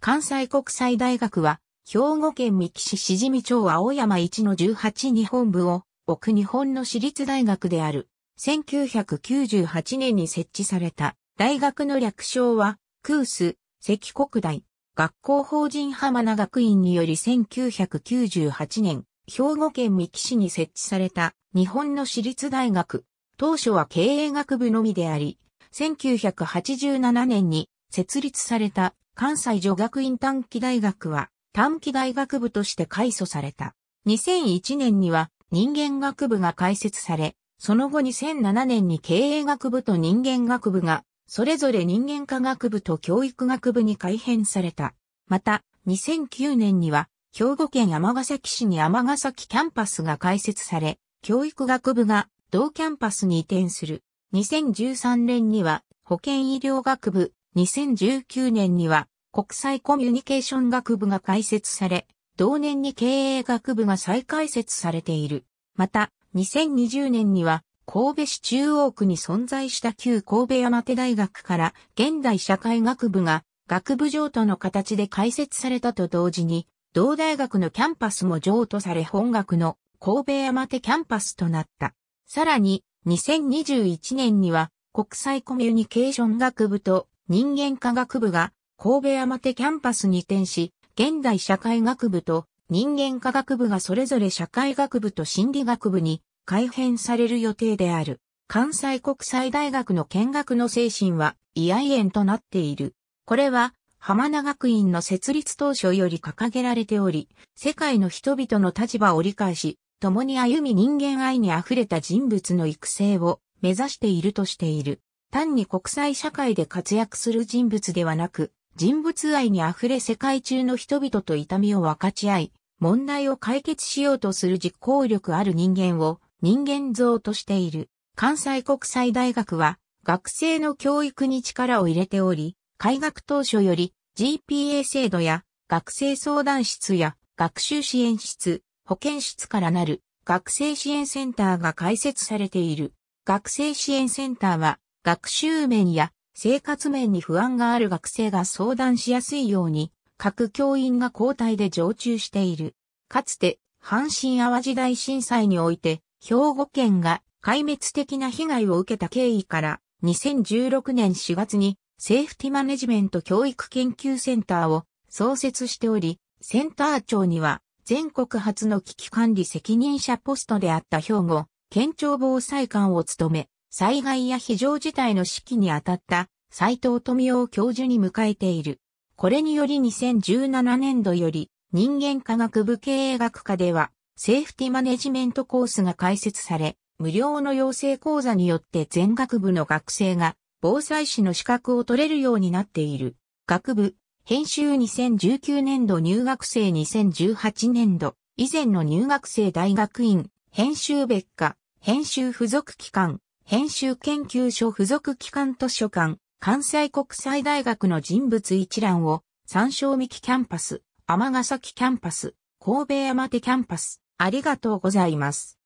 関西国際大学は、兵庫県三木市しじみ町青山1の18日本部を、奥日本の私立大学である。1998年に設置された、大学の略称は、クース、関国大、学校法人浜名学院により1998年、兵庫県三木市に設置された、日本の私立大学。当初は経営学部のみであり、1987年に設立された関西女学院短期大学は短期大学部として改祖された。2001年には人間学部が開設され、その後2007年に経営学部と人間学部が、それぞれ人間科学部と教育学部に改編された。また、2009年には、兵庫県尼崎市に尼崎キャンパスが開設され、教育学部が同キャンパスに移転する。2013年には保健医療学部、2019年には国際コミュニケーション学部が開設され、同年に経営学部が再開設されている。また、2020年には、神戸市中央区に存在した旧神戸山手大学から現代社会学部が学部譲渡の形で開設されたと同時に、同大学のキャンパスも譲渡され本学の神戸山手キャンパスとなった。さらに、2021年には国際コミュニケーション学部と人間科学部が神戸山手キャンパスに転し、現代社会学部と人間科学部がそれぞれ社会学部と心理学部に改編される予定である。関西国際大学の見学の精神は、居合縁となっている。これは、浜名学院の設立当初より掲げられており、世界の人々の立場を理解し、共に歩み人間愛に溢れた人物の育成を目指しているとしている。単に国際社会で活躍する人物ではなく、人物愛に溢れ世界中の人々と痛みを分かち合い、問題を解決しようとする実行力ある人間を人間像としている。関西国際大学は学生の教育に力を入れており、開学当初より GPA 制度や学生相談室や学習支援室、保健室からなる学生支援センターが開設されている。学生支援センターは学習面や生活面に不安がある学生が相談しやすいように、各教員が交代で常駐している。かつて、阪神淡路大震災において、兵庫県が壊滅的な被害を受けた経緯から、2016年4月にセーフティマネジメント教育研究センターを創設しており、センター長には全国初の危機管理責任者ポストであった兵庫、県庁防災官を務め、災害や非常事態の指揮に当たった斎藤富夫教授に迎えている。これにより2017年度より人間科学部経営学科ではセーフティマネジメントコースが開設され、無料の養成講座によって全学部の学生が防災士の資格を取れるようになっている。学部、編集2019年度入学生2018年度、以前の入学生大学院、編集別科、編集付属機関、編集研究所附属機関図書館、関西国際大学の人物一覧を、参照三木キャンパス、天ヶ崎キャンパス、神戸山手キャンパス、ありがとうございます。